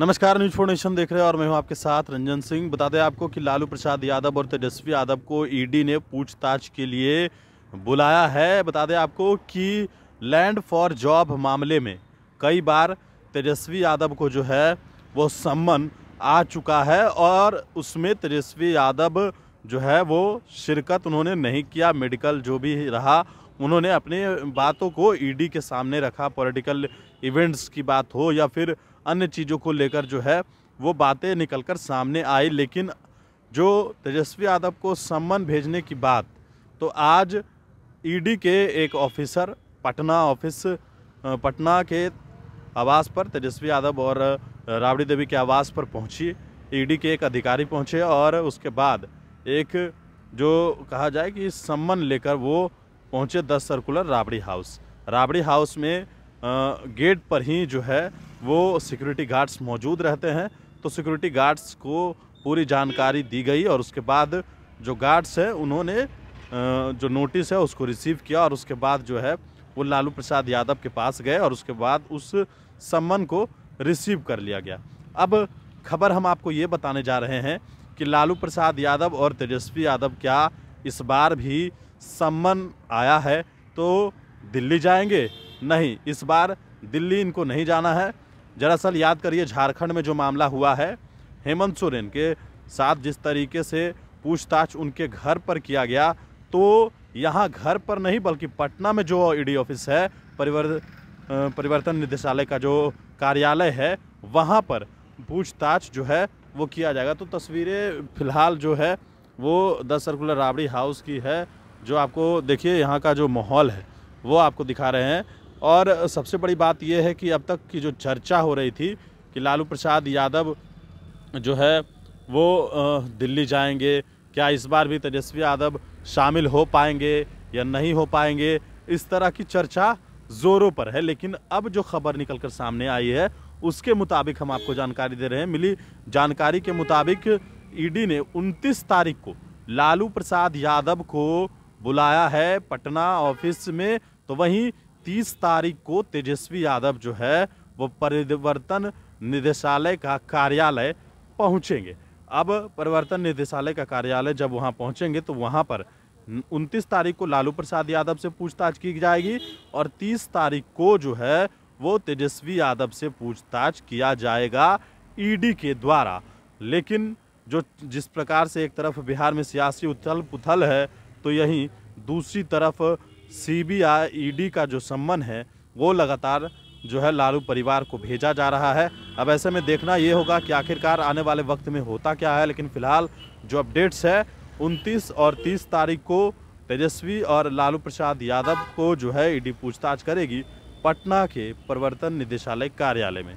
नमस्कार न्यूज फोर्डेशन देख रहे हैं और मैं हूं आपके साथ रंजन सिंह बता दें आपको कि लालू प्रसाद यादव और तेजस्वी यादव को ईडी e ने पूछताछ के लिए बुलाया है बता दें आपको कि लैंड फॉर जॉब मामले में कई बार तेजस्वी यादव को जो है वो सम्मन आ चुका है और उसमें तेजस्वी यादव जो है वो शिरकत उन्होंने नहीं किया मेडिकल जो भी रहा उन्होंने अपने बातों को ईडी के सामने रखा पॉलिटिकल इवेंट्स की बात हो या फिर अन्य चीज़ों को लेकर जो है वो बातें निकलकर सामने आई लेकिन जो तेजस्वी यादव को सम्मन भेजने की बात तो आज ईडी के एक ऑफिसर पटना ऑफिस पटना के आवास पर तेजस्वी यादव और राबड़ी देवी के आवास पर पहुंची ईडी के एक अधिकारी पहुंचे और उसके बाद एक जो कहा जाए कि सम्मन लेकर वो पहुँचे दस circular Rabri house Rabri house में गेट पर ही जो है वो सिक्योरिटी गार्ड्स मौजूद रहते हैं तो सिक्योरिटी गार्ड्स को पूरी जानकारी दी गई और उसके बाद जो गार्ड्स हैं उन्होंने जो नोटिस है उसको रिसीव किया और उसके बाद जो है वो लालू प्रसाद यादव के पास गए और उसके बाद उस सम्मन को रिसीव कर लिया गया अब खबर हम आपको ये बताने जा रहे हैं कि लालू प्रसाद यादव और तेजस्वी यादव क्या इस बार भी सम्मन आया है तो दिल्ली जाएंगे नहीं इस बार दिल्ली इनको नहीं जाना है दरअसल याद करिए झारखंड में जो मामला हुआ है हेमंत सोरेन के साथ जिस तरीके से पूछताछ उनके घर पर किया गया तो यहाँ घर पर नहीं बल्कि पटना में जो ईडी ऑफिस है परिवर्त परिवर्तन निदेशालय का जो कार्यालय है वहाँ पर पूछताछ जो है वो किया जाएगा तो तस्वीरें फिलहाल जो है वो द सर्कुलर राबड़ी हाउस की है जो आपको देखिए यहाँ का जो माहौल है वो आपको दिखा रहे हैं और सबसे बड़ी बात यह है कि अब तक की जो चर्चा हो रही थी कि लालू प्रसाद यादव जो है वो दिल्ली जाएंगे क्या इस बार भी तेजस्वी यादव शामिल हो पाएंगे या नहीं हो पाएंगे इस तरह की चर्चा ज़ोरों पर है लेकिन अब जो खबर निकल कर सामने आई है उसके मुताबिक हम आपको जानकारी दे रहे हैं मिली जानकारी के मुताबिक ईडी ने 29 तारीख को लालू प्रसाद यादव को बुलाया है पटना ऑफिस में तो वहीं तीस तारीख को तेजस्वी यादव जो है वो परिवर्तन निदेशालय का कार्यालय पहुंचेंगे अब परिवर्तन निदेशालय का कार्यालय जब वहां पहुंचेंगे तो वहां पर 29 तारीख को लालू प्रसाद यादव से पूछताछ की जाएगी और 30 तारीख को जो है वो तेजस्वी यादव से पूछताछ किया जाएगा ईडी के द्वारा लेकिन जो जिस प्रकार से एक तरफ बिहार में सियासी उथल पुथल है तो यहीं दूसरी तरफ डी e का जो सम्मन है वो लगातार जो है लालू परिवार को भेजा जा रहा है अब ऐसे में देखना ये होगा कि आखिरकार आने वाले वक्त में होता क्या है लेकिन फिलहाल जो अपडेट्स है 29 और 30 तारीख को तेजस्वी और लालू प्रसाद यादव को जो है ईडी e पूछताछ करेगी पटना के प्रवर्तन निदेशालय कार्यालय में